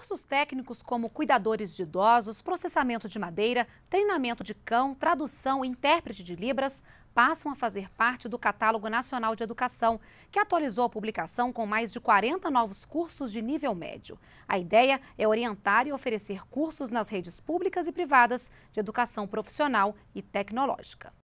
Cursos técnicos como cuidadores de idosos, processamento de madeira, treinamento de cão, tradução e intérprete de Libras passam a fazer parte do Catálogo Nacional de Educação, que atualizou a publicação com mais de 40 novos cursos de nível médio. A ideia é orientar e oferecer cursos nas redes públicas e privadas de educação profissional e tecnológica.